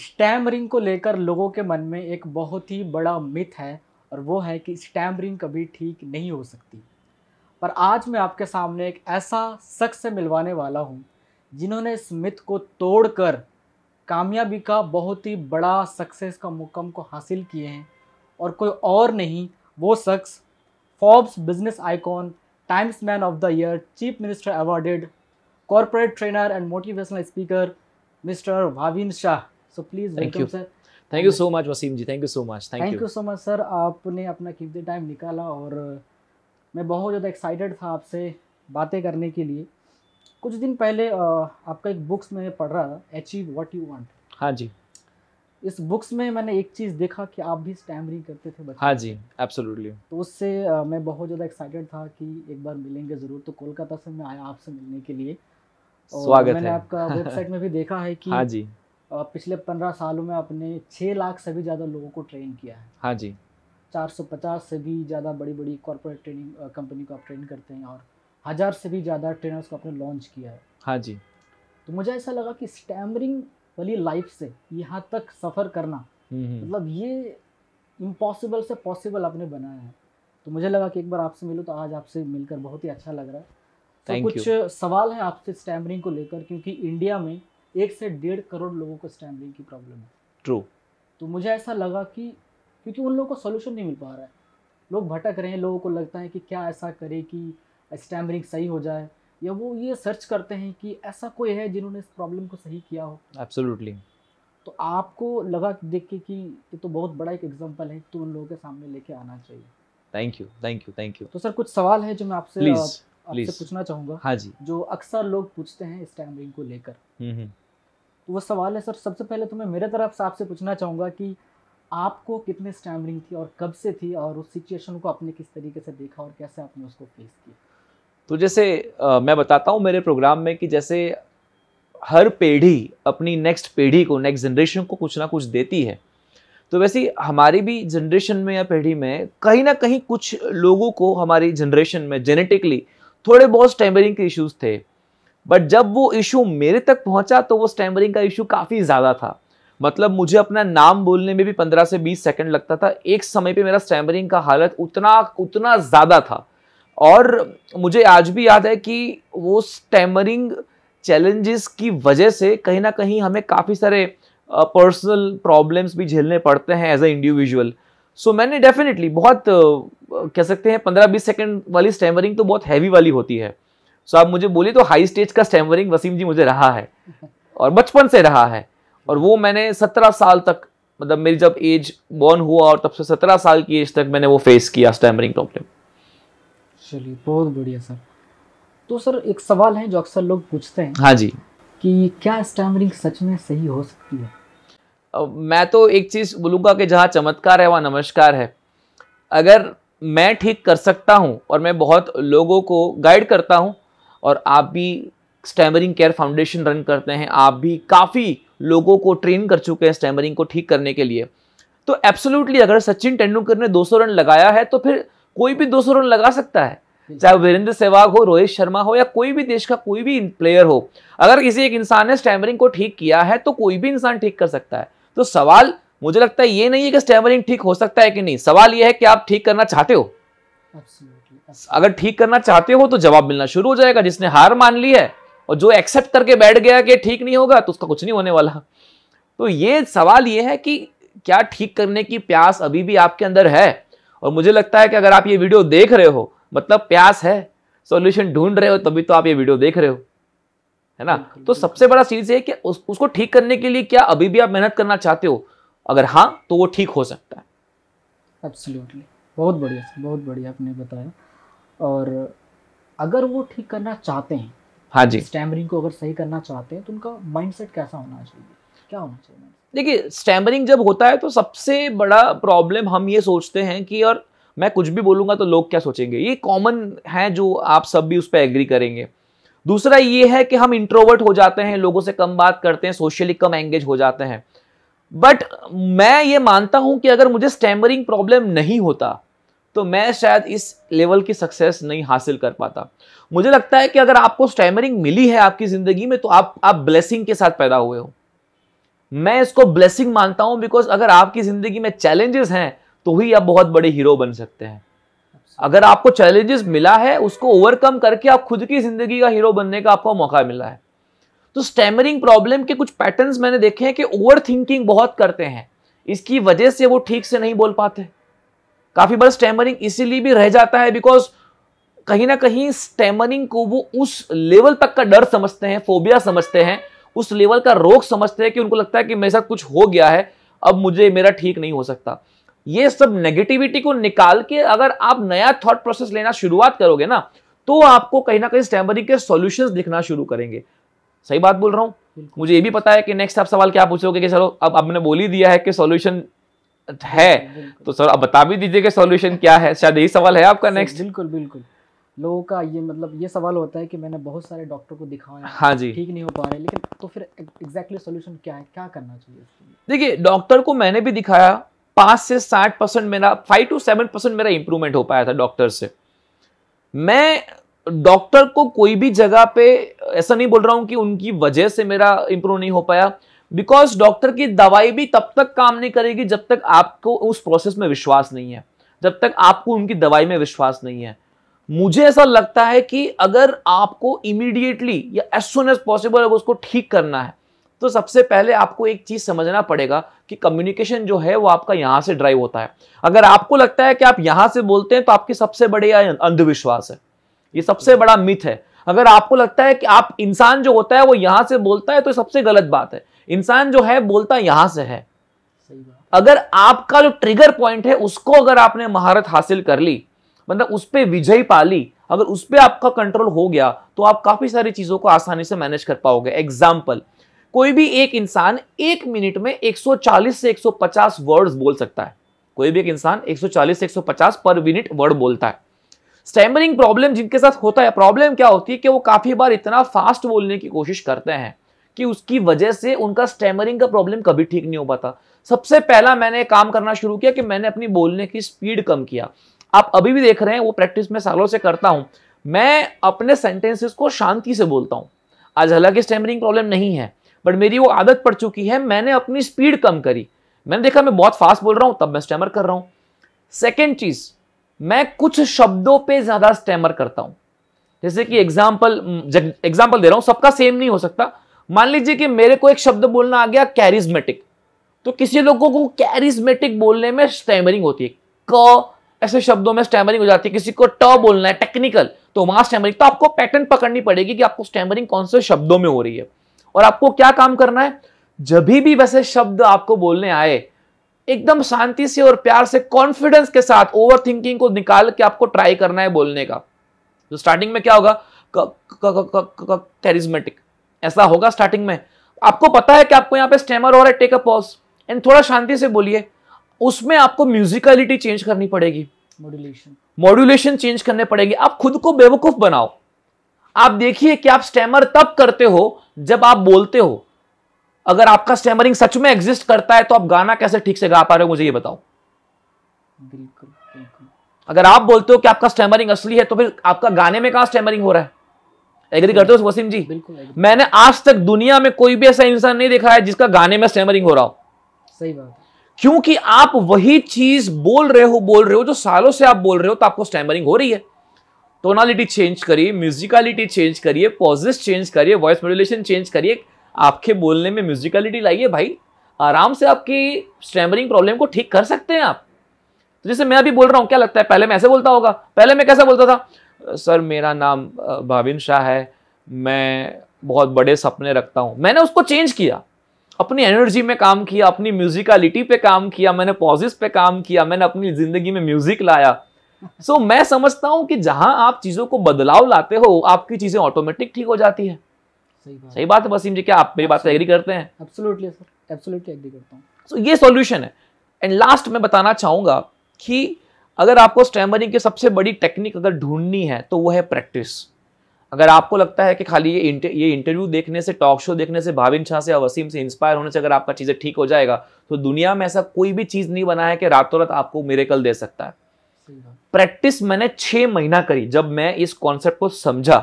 STEM ring को लेकर लोगों के मन में एक बहुत ही बड़ा मिथ है और वो है कि स्टैम रिंग कभी ठीक नहीं हो सकती पर आज मैं आपके सामने एक ऐसा शख्स से मिलवाने वाला हूँ जिन्होंने इस मिथ को तोड़कर कामयाबी का बहुत ही बड़ा सक्सेस का मुकम को हासिल किए हैं और कोई और नहीं वो शख्स Forbes business icon Times man of the year chief minister awarded corporate trainer and motivational speaker mister Bhavin Shah so please thank you sir thank you so much Waseem ji thank you so much thank you so much sir आपने अपना कीमती time निकाला और मैं बहुत ज़्यादा excited था आपसे बातें करने के लिए कुछ दिन पहले आपका एक बुक्स में पढ़ रहा था अचीव वॉट यू वॉन्ट हाँ जी इस बुक्स में मैंने एक चीज़ देखा कि आप भी स्टैमरिंग करते थे हाँ जी एब्सोल्युटली तो उससे मैं बहुत ज़्यादा एक्साइटेड था कि एक बार मिलेंगे ज़रूर तो कोलकाता से मैं आया आपसे मिलने के लिए और स्वागत मैंने है। आपका वेबसाइट में भी देखा है कि हाँ जी पिछले पंद्रह सालों में आपने छः लाख से भी ज़्यादा लोगों को ट्रेन किया है हाँ जी चार सौ पचास से भी ज़्यादा बड़ी बड़ी कॉरपोरेट ट्रेनिंग कंपनी को आप ट्रेन करते हैं और हज़ार से भी ज़्यादा ट्रेनर्स को आपने लॉन्च किया है हाँ जी तो मुझे ऐसा लगा कि स्टैमरिंग वाली लाइफ से यहाँ तक सफ़र करना हम्म, हम्म। मतलब ये इम्पॉसिबल से पॉसिबल आपने बनाया है तो मुझे लगा कि एक बार आपसे मिलूँ तो आज आपसे मिलकर बहुत ही अच्छा लग रहा है तो कुछ you. सवाल है आपसे स्टैमरिंग को लेकर क्योंकि इंडिया में एक से डेढ़ करोड़ लोगों को स्टैम्बलिंग की प्रॉब्लम है ट्रू तो मुझे ऐसा लगा कि क्योंकि उन लोगों को सोल्यूशन नहीं मिल पा रहा है लोग भटक रहे हैं लोगों को लगता है कि क्या ऐसा करें कि स्टैमरिंग सही हो जाए या वो ये सर्च करते हैं कि ऐसा कोई है जिन्होंने इस प्रॉब्लम को सही किया हो एब्सोल्युटली तो आपको लगा देख के कि ये तो बहुत बड़ा एक एग्जाम्पल है तो उन लोगों के सामने लेके आना चाहिए thank you thank you thank you तो सर कुछ सवाल है जो मैं आपसे आपसे पूछना चाहूँगा हाँ जी जो अक्सर लोग पूछते हैं स्टैमरिंग को लेकर हम्म, हम्म। तो वो सवाल है सर सबसे पहले तो मैं मेरे तरफ से आपसे पूछना चाहूँगा कि आपको कितने स्टैमरिंग थी और कब से थी और उस सिचुएशन को आपने किस तरीके से देखा और कैसे आपने उसको फेस किया तो जैसे आ, मैं बताता हूँ मेरे प्रोग्राम में कि जैसे हर पीढ़ी अपनी नेक्स्ट पीढ़ी को नेक्स्ट जनरेशन को कुछ ना कुछ देती है तो वैसे हमारी भी जनरेशन में या पीढ़ी में कहीं ना कहीं कुछ लोगों को हमारी जनरेशन में जेनेटिकली थोड़े बहुत स्टैमरिंग के इश्यूज थे बट जब वो इशू मेरे तक पहुंचा तो वो स्टैमरिंग का इशू काफ़ी ज़्यादा था मतलब मुझे अपना नाम बोलने में भी पंद्रह से बीस सेकंड लगता था एक समय पे मेरा स्टैमरिंग का हालत उतना उतना ज़्यादा था और मुझे आज भी याद है कि वो स्टैमरिंग चैलेंजेस की वजह से कहीं ना कहीं हमें काफ़ी सारे पर्सनल uh, प्रॉब्लम्स भी झेलने पड़ते हैं एज ए इंडिविजुअल सो मैंने डेफिनेटली बहुत uh, कह सकते हैं पंद्रह बीस सेकेंड वाली स्टैमरिंग तो बहुत हैवी वाली होती है सो आप मुझे बोलिए तो हाई स्टेज का स्टैमरिंग वसीम जी मुझे रहा है और बचपन से रहा है और वो मैंने सत्रह साल तक मतलब मेरी जब एज बॉर्न हुआ और तब से सत्रह साल की एज तक मैंने वो फेस किया स्टैमरिंग प्रॉब्लम चलिए बहुत बढ़िया सर तो सर एक सवाल है जो अक्सर लोग पूछते हैं हाँ जी कि क्या स्टैमरिंग सच में सही हो सकती है मैं तो एक चीज़ बोलूंगा कि जहाँ चमत्कार है वहाँ नमस्कार है अगर मैं ठीक कर सकता हूँ और मैं बहुत लोगों को गाइड करता हूँ और आप भी स्टैमरिंग केयर फाउंडेशन रन करते हैं आप भी काफ़ी लोगों को ट्रेन कर चुके हैं स्टैमरिंग को ठीक करने के लिए तो एब्सोल्युटली अगर सचिन तेंदुलकर ने 200 रन लगाया है तो फिर कोई भी 200 रन लगा सकता है चाहे वीरेंद्र सहवाग हो रोहित शर्मा हो या कोई भी देश का कोई भी प्लेयर हो अगर किसी एक इंसान ने स्टैमरिंग को ठीक किया है तो कोई भी इंसान ठीक कर सकता है तो सवाल मुझे लगता है ये नहीं है कि स्टैमरिंग ठीक हो सकता है कि नहीं सवाल यह है कि आप ठीक करना चाहते हो अगर ठीक करना चाहते हो तो जवाब मिलना शुरू हो जाएगा जिसने हार मान ली है और जो एक्सेप्ट करके बैठ गया कि ठीक नहीं होगा तो उसका कुछ नहीं होने वाला तो ये सवाल ये है कि क्या ठीक करने की प्यास अभी भी आपके अंदर है और मुझे लगता है कि अगर आप ये वीडियो देख रहे हो मतलब प्यास है सॉल्यूशन ढूंढ रहे हो तभी तो आप ये वीडियो देख रहे हो है ना तो सबसे बड़ा चीज़ है कि उस, उसको ठीक करने के लिए क्या अभी भी आप मेहनत करना चाहते हो अगर हाँ तो वो ठीक हो सकता है एब्सोल्युटली बहुत बढ़िया बहुत बढ़िया आपने बताया और अगर वो ठीक करना चाहते हैं हाँ जी स्टैमरिंग को अगर सही करना चाहते हैं तो उनका माइंडसेट कैसा होना चाहिए क्या होना चाहिए देखिए स्टैमरिंग जब होता है तो सबसे बड़ा प्रॉब्लम हम ये सोचते हैं कि और मैं कुछ भी बोलूंगा तो लोग क्या सोचेंगे ये कॉमन है जो आप सब भी उस पर एग्री करेंगे दूसरा ये है कि हम इंट्रोवर्ट हो जाते हैं लोगों से कम बात करते हैं सोशली कम एंगेज हो जाते हैं बट मैं ये मानता हूं कि अगर मुझे स्टैमरिंग प्रॉब्लम नहीं होता तो मैं शायद इस लेवल की सक्सेस नहीं हासिल कर पाता मुझे लगता है कि अगर आपको स्टैमरिंग मिली है आपकी ज़िंदगी में तो आप आप ब्लेसिंग के साथ पैदा हुए हो मैं इसको ब्लेसिंग मानता हूं बिकॉज अगर आपकी ज़िंदगी में चैलेंजेस हैं तो ही आप बहुत बड़े हीरो बन सकते हैं अगर आपको चैलेंजेस मिला है उसको ओवरकम करके आप खुद की ज़िंदगी का हीरो बनने का आपको मौका मिला है तो स्टैमरिंग प्रॉब्लम के कुछ पैटर्न्स मैंने देखे हैं कि ओवर थिंकिंग बहुत करते हैं इसकी वजह से वो ठीक से नहीं बोल पाते काफी बार स्टेमरिंग इसीलिए भी रह जाता है बिकॉज कहीं ना कहीं स्टेमरिंग को वो उस लेवल तक का डर समझते हैं फोबिया समझते हैं उस लेवल का रोग समझते हैं कि उनको लगता है कि मेरे साथ कुछ हो गया है अब मुझे मेरा ठीक नहीं हो सकता ये सब नेगेटिविटी को निकाल के अगर आप नया थॉट प्रोसेस लेना शुरुआत करोगे ना तो आपको कहीं ना कहीं स्टैम्बरिंग के सॉल्यूशंस दिखना शुरू करेंगे सही बात बोल रहा हूं मुझे ये भी पता है कि नेक्स्ट आप सवाल क्या पूछोगे कि चलो अब आपने बोल ही दिया है कि सॉल्यूशन है तो सर आप बता भी दीजिए कि सॉल्यूशन क्या है शायद यही सवाल है आपका नेक्स्ट बिल्कुल बिल्कुल लोगों का ये मतलब ये सवाल होता है कि मैंने बहुत सारे डॉक्टर को दिखाया हाँ जी ठीक नहीं हो पा रहे लेकिन तो फिर एग्जैक्टली सोल्यूशन क्या है क्या करना चाहिए देखिए डॉक्टर को मैंने भी दिखाया पाँच से साठ परसेंट मेरा फाइव टू सेवन परसेंट मेरा इंप्रूवमेंट हो पाया था डॉक्टर से मैं डॉक्टर को कोई भी जगह पे ऐसा नहीं बोल रहा हूँ कि उनकी वजह से मेरा इंप्रूव नहीं हो पाया बिकॉज डॉक्टर की दवाई भी तब तक काम नहीं करेगी जब तक आपको उस प्रोसेस में विश्वास नहीं है जब तक आपको उनकी दवाई में विश्वास नहीं है मुझे ऐसा लगता है कि अगर आपको इमीडिएटली या एज सुन एज पॉसिबल अगर उसको ठीक करना है तो सबसे पहले आपको एक चीज समझना पड़ेगा कि कम्युनिकेशन जो है वो आपका यहां से ड्राइव होता है अगर आपको लगता है कि आप यहां से बोलते हैं तो आपकी सबसे बड़े अं-, अंधविश्वास है ये सबसे बड़ा मिथ है अगर आपको लगता है कि आप इंसान जो होता है वो यहां से बोलता है तो सबसे गलत बात है इंसान जो है बोलता यहां से है अगर आपका जो ट्रिगर पॉइंट है उसको अगर आपने महारत हासिल कर ली मतलब उस पर विजय पा ली अगर उस पर आपका कंट्रोल हो गया तो आप काफी सारी चीजों को आसानी से मैनेज कर पाओगे एग्जाम्पल कोई भी एक इंसान एक मिनट में 140 से 150 वर्ड्स बोल सकता है कोई भी एक इंसान 140 से 150 पर मिनट वर्ड बोलता है स्टैमरिंग प्रॉब्लम जिनके साथ होता है प्रॉब्लम क्या होती है कि वो काफी बार इतना फास्ट बोलने की कोशिश करते हैं कि उसकी वजह से उनका स्टैमरिंग का प्रॉब्लम कभी ठीक नहीं हो पाता सबसे पहला मैंने काम करना शुरू किया कि मैंने अपनी बोलने की स्पीड कम किया आप अभी भी देख रहे हैं वो प्रैक्टिस मैं सालों से करता हूँ मैं अपने सेंटेंसेस को शांति से बोलता हूँ आज हालांकि स्टैमरिंग प्रॉब्लम नहीं है बट मेरी वो आदत पड़ चुकी है मैंने अपनी स्पीड कम करी मैंने देखा मैं बहुत फास्ट बोल रहा हूँ तब मैं स्टैमर कर रहा हूँ सेकेंड चीज मैं कुछ शब्दों पे ज्यादा स्टैमर करता हूँ जैसे कि एग्जाम्पल हम्म, एग्जाम्पल दे रहा हूँ सबका सेम नहीं हो सकता मान लीजिए कि मेरे को एक शब्द बोलना आ गया कैरिज्मेटिक तो किसी लोगों को कैरिज्मेटिक बोलने में स्टैमरिंग होती है क ऐसे शब्दों में स्टैमरिंग हो जाती है किसी को ट बोलना है टेक्निकल तो वहां स्टैमरिंग तो आपको पैटर्न पकड़नी पड़ेगी कि आपको स्टैमरिंग कौन से शब्दों में हो रही है और आपको क्या काम करना है जब भी वैसे शब्द आपको बोलने आए एकदम शांति से और प्यार से कॉन्फिडेंस के साथ ओवर थिंकिंग को निकाल के आपको ट्राई करना है बोलने का तो स्टार्टिंग में क्या होगा कैरिज्मेटिक ऐसा होगा स्टार्टिंग में आपको पता है कि आपको यहाँ पे स्टेमर हो रहा है टेक अ पॉज एंड थोड़ा शांति से बोलिए उसमें आपको म्यूजिकलिटी चेंज करनी पड़ेगी मॉड्यूलेशन मॉड्यूलेशन चेंज करने पड़ेगी आप खुद को बेवकूफ बनाओ आप देखिए कि आप स्टैमर तब करते हो जब आप बोलते हो अगर आपका स्टैमरिंग सच में एग्जिस्ट करता है तो आप गाना कैसे ठीक से गा पा रहे हो मुझे ये बताओ बिल्कुल, अगर आप बोलते हो कि आपका स्टैमरिंग असली है तो फिर आपका गाने में कहा स्टैमरिंग हो रहा है एग्री करते हो वसीम जी मैंने आज तक दुनिया में कोई भी ऐसा इंसान नहीं देखा है जिसका गाने में स्टैमरिंग हो रहा हो सही बात क्योंकि आप वही चीज बोल रहे हो बोल रहे हो जो सालों से आप बोल रहे हो तो आपको स्टैमरिंग हो रही है टोनालिटी चेंज करिए म्यूजिकलिटी चेंज करिए पॉजिस चेंज करिए वॉइस मॉड्यूलेशन चेंज करिए आपके बोलने में म्यूजिकलिटी लाइए भाई आराम से आपकी स्टैमरिंग प्रॉब्लम को ठीक कर सकते हैं आप तो जैसे मैं अभी बोल रहा हूँ क्या लगता है पहले मैं ऐसे बोलता होगा पहले मैं कैसा बोलता था सर मेरा नाम भाविन शाह है मैं बहुत बड़े सपने रखता हूँ मैंने उसको चेंज किया अपनी एनर्जी में काम किया अपनी म्यूजिकलिटी पे काम किया मैंने पॉजिस पे काम किया मैंने अपनी ज़िंदगी में म्यूज़िक लाया सो so, मैं समझता हूँ कि जहाँ आप चीज़ों को बदलाव लाते हो आपकी चीज़ें ऑटोमेटिक ठीक हो जाती है सही बात, सही बात है वसीम जी क्या आप मेरी बात से एग्री करते हैं एब्सोल्युटली सर एब्सोल्युटली एग्री करता हूँ सो so, ये सॉल्यूशन है एंड लास्ट में बताना चाहूँगा कि अगर आपको स्टैमरिंग की सबसे बड़ी टेक्निक अगर ढूंढनी है तो वो है प्रैक्टिस अगर आपको लगता है कि खाली ये इंटर, ये इंटरव्यू देखने से टॉक शो देखने से भाविन शाह से या वसीम से इंस्पायर होने से अगर आपका चीज़ें ठीक हो जाएगा तो दुनिया में ऐसा कोई भी चीज़ नहीं बना है कि रातों रात आपको मेरेकल दे सकता है प्रैक्टिस मैंने छः महीना करी जब मैं इस कॉन्सेप्ट को समझा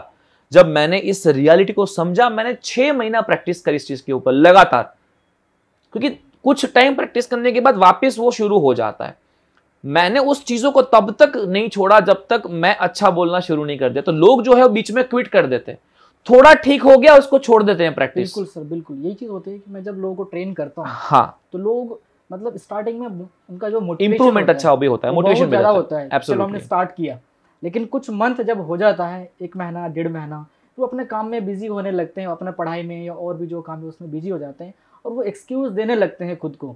जब मैंने इस रियलिटी को समझा मैंने छः महीना प्रैक्टिस करी इस चीज़ के ऊपर लगातार क्योंकि कुछ टाइम प्रैक्टिस करने के बाद वापस वो शुरू हो जाता है मैंने उस चीजों को तब तक नहीं छोड़ा जब तक मैं अच्छा बोलना शुरू नहीं कर दिया तो लोग जो है वो बीच में क्विट कर देते हैं थोड़ा ठीक हो गया उसको छोड़ देते हैं प्रैक्टिस बिल्कुल सर बिल्कुल यही चीज होती है कि मैं जब लोगों को ट्रेन करता हूँ हाँ तो लोग मतलब स्टार्टिंग में उनका जो इम्प्रूवमेंट अच्छा भी होता है मोटिवेशन ज्यादा होता है चलो हमने स्टार्ट किया लेकिन कुछ मंथ जब हो जाता है एक महीना डेढ़ महीना तो अपने काम में बिजी होने लगते हैं अपने पढ़ाई में या और भी जो काम है उसमें बिजी हो जाते हैं और वो एक्सक्यूज देने लगते हैं खुद को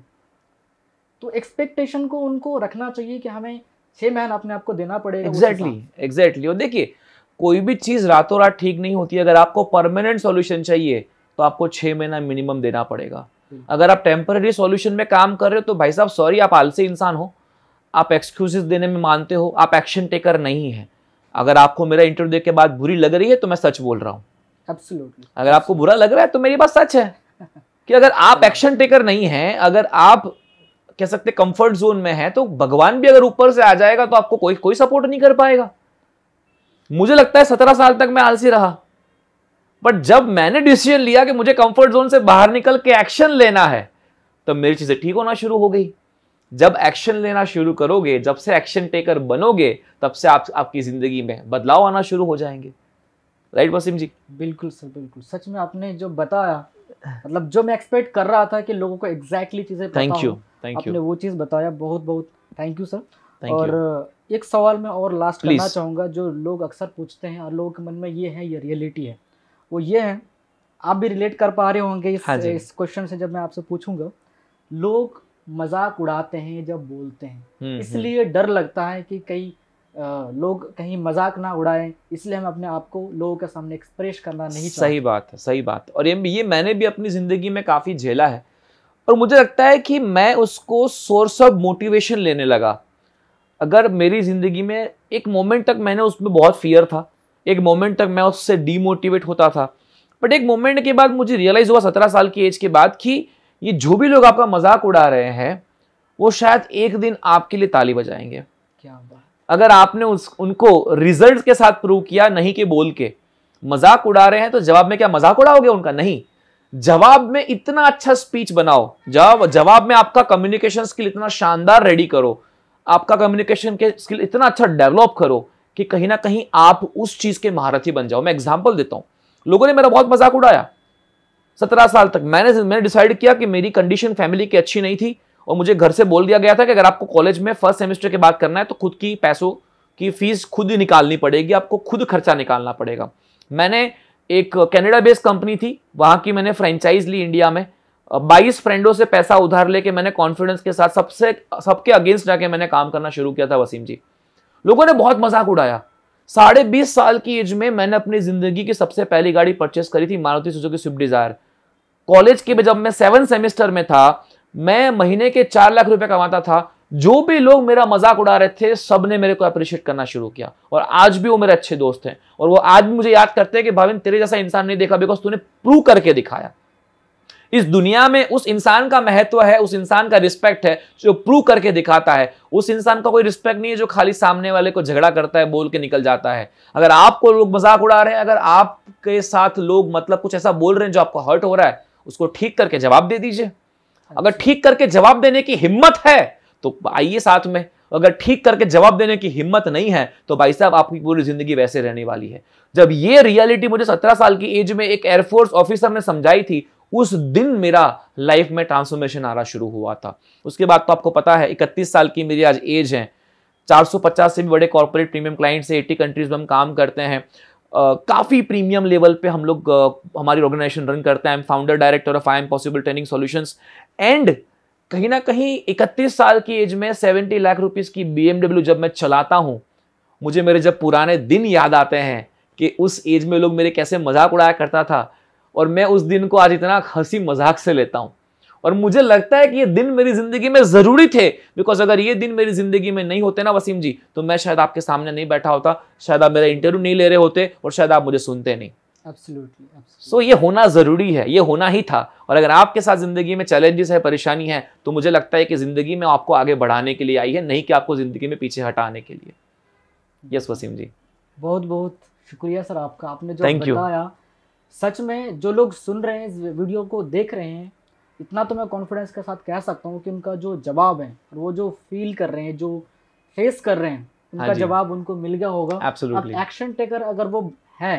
तो एक्सपेक्टेशन को उनको रखना चाहिए कि हमें छह महीना अपने आप को देना पड़ेगा एग्जैक्टली एग्जैक्टली और देखिए कोई भी चीज़ रातों रात ठीक नहीं होती अगर आपको परमानेंट सोल्यूशन चाहिए तो आपको छह महीना मिनिमम देना पड़ेगा अगर आप टेम्पररी सोल्यूशन में काम कर रहे हो तो भाई साहब सॉरी आप आलसी इंसान हो आप एक्सक्यूजेस देने में मानते हो आप एक्शन टेकर नहीं है अगर आपको मेरा इंटरव्यू देख के बाद बुरी लग रही है तो मैं सच बोल रहा हूँ अगर आपको बुरा लग रहा है तो मेरी बात सच है कि अगर आप एक्शन टेकर नहीं है अगर आप कह सकते कंफर्ट जोन में है तो भगवान भी अगर ऊपर से आ जाएगा तो आपको कोई कोई सपोर्ट नहीं कर पाएगा मुझे लगता है सत्रह साल तक मैं आलसी रहा बट जब मैंने डिसीजन लिया कि मुझे कंफर्ट जोन से बाहर निकल के एक्शन लेना है तब तो मेरी चीज़ें ठीक होना शुरू हो गई जब एक्शन लेना शुरू करोगे जब से एक्शन टेकर बनोगे तब से आप आपकी ज़िंदगी में बदलाव आना शुरू हो जाएंगे राइट वसीम जी बिल्कुल सर बिल्कुल सच में आपने जो बताया मतलब जो मैं एक्सपेक्ट कर रहा था कि लोगों को एग्जैक्टली चीज़ें थैंक यू थैंक यू आपने वो चीज़ बताया बहुत बहुत थैंक यू सर और uh, एक सवाल मैं और लास्ट Please. करना चाहूँगा जो लोग अक्सर पूछते हैं और लोगों के मन में ये है ये रियलिटी है वो ये है आप भी रिलेट कर पा रहे होंगे इस हाँ इस क्वेश्चन से जब मैं आपसे पूछूंगा लोग मजाक उड़ाते हैं जब बोलते हैं हम्म, हम्म। इसलिए डर लगता है कि कहीं लोग कहीं मजाक ना उड़ाएं इसलिए हम अपने आप को लोगों के सामने एक्सप्रेस करना नहीं सही बात है सही बात और ये ये मैंने भी अपनी ज़िंदगी में काफ़ी झेला है और मुझे लगता है कि मैं उसको सोर्स ऑफ मोटिवेशन लेने लगा अगर मेरी ज़िंदगी में एक मोमेंट तक मैंने उसमें बहुत फियर था एक मोमेंट तक मैं उससे डीमोटिवेट होता था बट एक मोमेंट के बाद मुझे रियलाइज़ हुआ सत्रह साल की एज के बाद कि ये जो भी लोग आपका मजाक उड़ा रहे हैं वो शायद एक दिन आपके लिए ताली बजाएंगे क्या बात अगर आपने उस उनको रिजल्ट के साथ प्रूव किया नहीं कि बोल के मजाक उड़ा रहे हैं तो जवाब में क्या मजाक उड़ाओगे उनका नहीं जवाब में इतना अच्छा स्पीच बनाओ जवाब जवाब में आपका कम्युनिकेशन स्किल इतना शानदार रेडी करो आपका कम्युनिकेशन के स्किल इतना अच्छा डेवलप करो कि कहीं ना कहीं आप उस चीज के महारथी बन जाओ मैं एग्जाम्पल देता हूं लोगों ने मेरा बहुत मजाक उड़ाया सत्रह साल तक मैंने मैंने डिसाइड किया कि मेरी कंडीशन फैमिली की अच्छी नहीं थी और मुझे घर से बोल दिया गया था कि अगर आपको कॉलेज में फर्स्ट सेमेस्टर के बाद करना है तो खुद की पैसों की फीस खुद ही निकालनी पड़ेगी आपको खुद खर्चा निकालना पड़ेगा मैंने एक कैनेडा बेस्ड कंपनी थी वहाँ की मैंने फ्रेंचाइज ली इंडिया में बाईस फ्रेंडों से पैसा उधार लेके मैंने कॉन्फिडेंस के साथ सबसे सबके अगेंस्ट जाके मैंने काम करना शुरू किया था वसीम जी लोगों ने बहुत मजाक उड़ाया साढ़े बीस साल की एज में मैंने अपनी जिंदगी की सबसे पहली गाड़ी परचेस करी थी Maruti Suzuki Swift Dzire college के जब मैं सेवन सेमेस्टर में था मैं महीने के चार लाख रुपए कमाता था जो भी लोग मेरा मजाक उड़ा रहे थे सब ने मेरे को अप्रिशिएट करना शुरू किया और आज भी वो मेरे अच्छे दोस्त हैं और वो आज भी मुझे याद करते हैं कि भाविन तेरे जैसा इंसान नहीं देखा बिकॉज तूने प्रूव करके दिखाया इस दुनिया में उस इंसान का महत्व है उस इंसान का रिस्पेक्ट है जो प्रूव करके दिखाता है उस इंसान का कोई रिस्पेक्ट नहीं है जो खाली सामने वाले को झगड़ा करता है बोल के निकल जाता है अगर आपको लोग मजाक उड़ा रहे हैं अगर आपके साथ लोग मतलब कुछ ऐसा बोल रहे हैं जो आपको हर्ट हो रहा है उसको ठीक करके जवाब दे दीजिए हाँ अगर ठीक करके जवाब देने की हिम्मत है तो आइए साथ में अगर ठीक करके जवाब देने की हिम्मत नहीं है तो भाई साहब आपकी पूरी जिंदगी वैसे रहने वाली है जब ये रियलिटी मुझे सत्रह साल की एज में एक एयरफोर्स ऑफिसर ने समझाई थी उस दिन मेरा लाइफ में ट्रांसफॉर्मेशन आना शुरू हुआ था उसके बाद तो आपको पता है इकतीस साल की मेरी आज एज है 450 से भी बड़े कॉर्पोरेट प्रीमियम क्लाइंट से 80 कंट्रीज में हम काम करते हैं काफ़ी प्रीमियम लेवल पे हम लोग हमारी ऑर्गेनाइजेशन रन करते हैं I am founder director of I am possible training solutions and कहीं ना कहीं 31 साल की एज में 70 लाख रुपीस की बीएमडब्ल्यू जब मैं चलाता हूँ मुझे मेरे जब पुराने दिन याद आते हैं कि उस एज में लोग मेरे कैसे मजाक उड़ाया करता था और मैं उस दिन को आज इतना हंसी मजाक से लेता हूँ और मुझे लगता है कि ये दिन मेरी जिंदगी में जरूरी थे बिकॉज अगर ये दिन मेरी जिंदगी में नहीं होते ना वसीम जी तो मैं शायद आपके सामने नहीं बैठा होता शायद आप मेरा इंटरव्यू नहीं ले रहे होते और शायद आप मुझे सुनते नहीं सो so, ये होना ज़रूरी है ये होना ही था और अगर आपके साथ ज़िंदगी में चैलेंजेस है परेशानी है तो मुझे लगता है कि ज़िंदगी में आपको आगे बढ़ाने के लिए आई है नहीं कि आपको ज़िंदगी में पीछे हटाने के लिए यस वसीम जी बहुत बहुत शुक्रिया सर आपका आपने जो बताया सच में जो लोग सुन रहे हैं इस वीडियो को देख रहे हैं इतना तो मैं कॉन्फिडेंस के साथ कह सकता हूँ कि उनका जो जवाब है और वो जो फील कर रहे हैं जो फेस कर रहे हैं उनका हाँ जवाब उनको मिल गया होगा एक्शन टेकर अगर वो है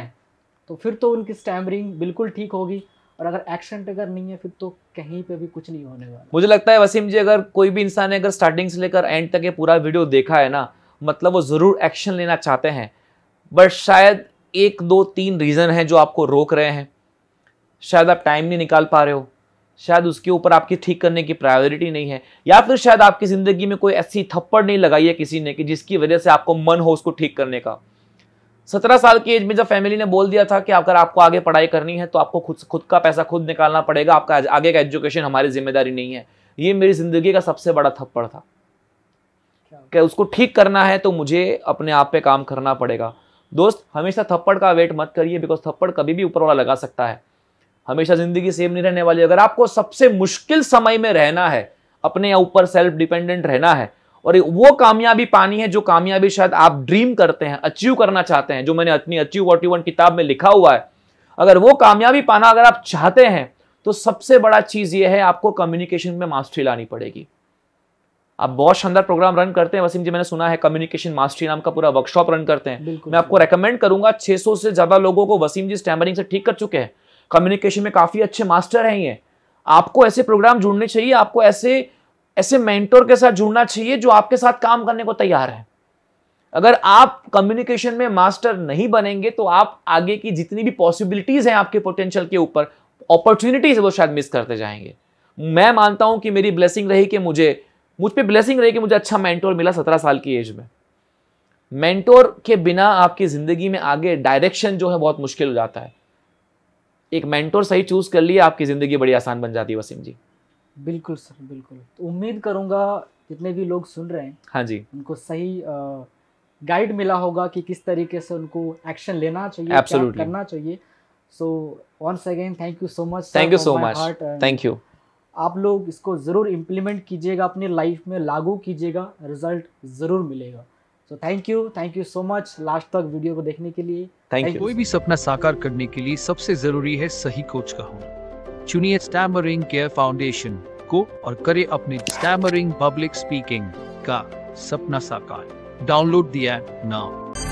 तो फिर तो उनकी स्टैमरिंग बिल्कुल ठीक होगी और अगर एक्शन टेकर नहीं है फिर तो कहीं पे भी कुछ नहीं होने वाला मुझे लगता है वसीम जी अगर कोई भी इंसान ने अगर स्टार्टिंग से लेकर एंड तक ये पूरा वीडियो देखा है ना मतलब वो ज़रूर एक्शन लेना चाहते हैं बट शायद एक दो तीन रीज़न है जो आपको रोक रहे हैं शायद आप टाइम नहीं निकाल पा रहे हो शायद उसके ऊपर आपकी ठीक करने की प्रायोरिटी नहीं है या फिर शायद आपकी ज़िंदगी में कोई ऐसी थप्पड़ नहीं लगाई है किसी ने कि जिसकी वजह से आपको मन हो उसको ठीक करने का सत्रह साल की एज में जब फैमिली ने बोल दिया था कि अगर आपको आगे पढ़ाई करनी है तो आपको खुद खुद का पैसा खुद निकालना पड़ेगा आपका आगे का एजुकेशन हमारी जिम्मेदारी नहीं है ये मेरी ज़िंदगी का सबसे बड़ा थप्पड़ था कि उसको ठीक करना है तो मुझे अपने आप पे काम करना पड़ेगा दोस्त हमेशा थप्पड़ का वेट मत करिए बिकॉज थप्पड़ कभी भी ऊपर वाला लगा सकता है हमेशा जिंदगी सेम नहीं रहने वाली अगर आपको सबसे मुश्किल समय में रहना है अपने ऊपर सेल्फ डिपेंडेंट रहना है और वो कामयाबी पानी है जो कामयाबी शायद आप ड्रीम करते हैं अचीव करना चाहते हैं जो मैंने अपनी अचीव वॉटी वन किताब में लिखा हुआ है अगर वो कामयाबी पाना अगर आप चाहते हैं तो सबसे बड़ा चीज़ ये है आपको कम्युनिकेशन में मास्टरी लानी पड़ेगी आप बहुत शानदार प्रोग्राम रन करते हैं वसीम जी मैंने सुना है कम्युनिकेशन मास्टरी नाम का पूरा वर्कशॉप रन करते हैं मैं आपको रेकमेंड करूंगा 600 से ज्यादा लोगों को वसीम जी स्टैमरिंग से ठीक कर चुके हैं कम्युनिकेशन में काफ़ी अच्छे मास्टर हैं ये आपको ऐसे प्रोग्राम जुड़ने चाहिए आपको ऐसे ऐसे मेंटोर के साथ जुड़ना चाहिए जो आपके साथ काम करने को तैयार है अगर आप कम्युनिकेशन में मास्टर नहीं बनेंगे तो आप आगे की जितनी भी पॉसिबिलिटीज़ हैं आपके पोटेंशियल के ऊपर अपॉर्चुनिटीज वो शायद मिस करते जाएंगे मैं मानता हूं कि मेरी ब्लेसिंग रही कि मुझे मुझ पर ब्लेसिंग रही कि मुझे अच्छा मैंटोर मिला सत्रह साल की एज में मेंटोर के बिना आपकी ज़िंदगी में आगे डायरेक्शन जो है बहुत मुश्किल हो जाता है एक मेंटोर सही चूज कर लिए आपकी जिंदगी बड़ी आसान बन जाती है वसीम जी बिल्कुल सर बिल्कुल तो उम्मीद करूंगा जितने भी लोग सुन रहे हैं हाँ जी उनको सही गाइड मिला होगा कि किस तरीके से उनको एक्शन लेना चाहिए Absolutely. क्या करना चाहिए so once again thank you so much thank you so much thank you आप लोग इसको ज़रूर इम्प्लीमेंट कीजिएगा अपने लाइफ में लागू कीजिएगा रिजल्ट ज़रूर मिलेगा so thank you thank you so much last तक वीडियो को देखने के लिए थैंक यू कोई भी सपना साकार करने के लिए सबसे जरूरी है सही कोच का होना चुनिए स्टैमरिंग केयर फाउंडेशन को और करे अपने स्टैमरिंग पब्लिक स्पीकिंग का सपना साकार डाउनलोड दिया नाउ